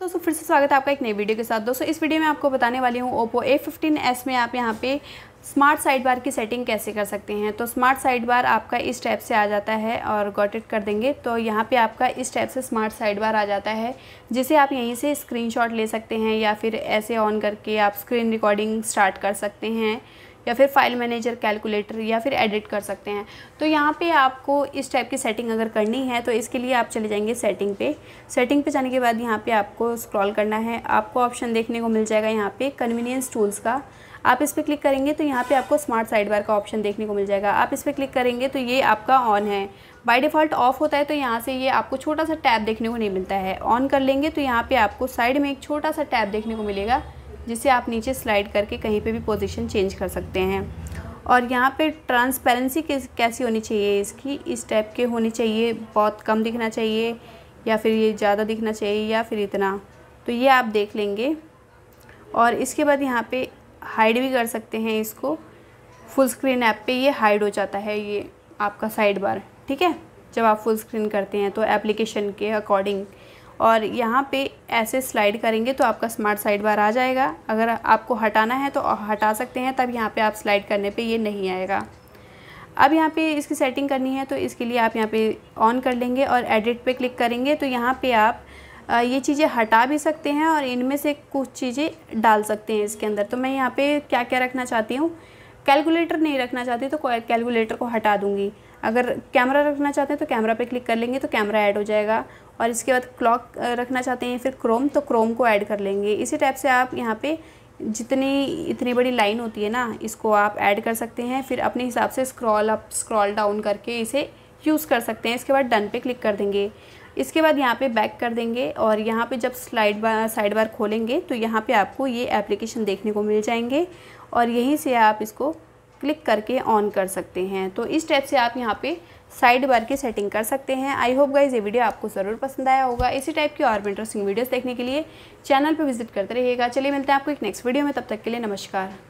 दोस्तों फिर से स्वागत है आपका एक नई वीडियो के साथ दोस्तों इस वीडियो में आपको बताने वाली हूँ ओप्पो ए फिफ्टीन एस में आप यहाँ पे स्मार्ट साइड बार की सेटिंग कैसे कर सकते हैं तो स्मार्ट साइड बार आपका इस टाइप से आ जाता है और गॉट इट कर देंगे तो यहाँ पे आपका इस टैप से स्मार्ट साइड बार आ जाता है जिसे आप यहीं से स्क्रीन ले सकते हैं या फिर ऐसे ऑन करके आप स्क्रीन रिकॉर्डिंग स्टार्ट कर सकते हैं या फिर फाइल मैनेजर कैलकुलेटर या फिर एडिट कर सकते हैं तो यहाँ पे आपको इस टाइप की सेटिंग अगर करनी है तो इसके लिए आप चले जाएंगे सेटिंग पे सेटिंग पे जाने के बाद यहाँ पे आपको स्क्रॉल करना है आपको ऑप्शन देखने को मिल जाएगा यहाँ पे कन्वीनियंस टूल्स का आप इस पर क्लिक करेंगे तो यहाँ पे आपको स्मार्ट साइड बार का ऑप्शन देखने को मिल जाएगा आप इस पर क्लिक करेंगे तो ये आपका ऑन है बाय डिफ़ॉल्ट ऑफ होता है तो यहाँ से ये आपको छोटा सा टैब देखने को नहीं मिलता है ऑन कर लेंगे तो यहाँ पे आपको साइड में एक छोटा सा टैब देखने को मिलेगा जिसे आप नीचे स्लाइड करके कहीं पे भी पोजीशन चेंज कर सकते हैं और यहाँ पे ट्रांसपेरेंसी कैसी होनी चाहिए इसकी इस टाइप के होनी चाहिए बहुत कम दिखना चाहिए या फिर ये ज़्यादा दिखना चाहिए या फिर इतना तो ये आप देख लेंगे और इसके बाद यहाँ पर हाइड भी कर सकते हैं इसको फुल स्क्रीन ऐप पर ये हाइड हो जाता है ये आपका साइड बार ठीक है जब आप फुल स्क्रीन करते हैं तो एप्लीकेशन के अकॉर्डिंग और यहाँ पे ऐसे स्लाइड करेंगे तो आपका स्मार्ट साइड बार आ जाएगा अगर आपको हटाना है तो हटा सकते हैं तब यहाँ पे आप स्लाइड करने पे ये नहीं आएगा अब यहाँ पे इसकी सेटिंग करनी है तो इसके लिए आप यहाँ पे ऑन कर लेंगे और एडिट पे क्लिक करेंगे तो यहाँ पे आप ये चीज़ें हटा भी सकते हैं और इनमें से कुछ चीज़ें डाल सकते हैं इसके अंदर तो मैं यहाँ पर क्या क्या रखना चाहती हूँ कैलकुलेटर नहीं रखना चाहते तो कैलकुलेटर को हटा दूँगी अगर कैमरा रखना चाहते हैं तो कैमरा पे क्लिक कर लेंगे तो कैमरा ऐड हो जाएगा और इसके बाद क्लॉक रखना चाहते हैं फिर क्रोम तो क्रोम को ऐड कर लेंगे इसी टाइप से आप यहाँ पे जितनी इतनी बड़ी लाइन होती है ना इसको आप ऐड कर सकते हैं फिर अपने हिसाब से स्क्रॉल अप स्क्रॉल डाउन करके इसे यूज़ कर सकते हैं इसके बाद डन पे क्लिक कर देंगे इसके बाद यहाँ पे बैक कर देंगे और यहाँ पे जब स्लाइड बार साइड बार खोलेंगे तो यहाँ पे आपको ये एप्लीकेशन देखने को मिल जाएंगे और यहीं से आप इसको क्लिक करके ऑन कर सकते हैं तो इस टाइप से आप यहाँ पे साइड बार की सेटिंग कर सकते हैं आई होप गाइज ये वीडियो आपको ज़रूर पसंद आया होगा इसी टाइप की और इंटरेस्टिंग वीडियोज़ देखने के लिए चैनल पर विजिट करते रहिएगा चलिए मिलते हैं आपको एक नेक्स्ट वीडियो में तब तक के लिए नमस्कार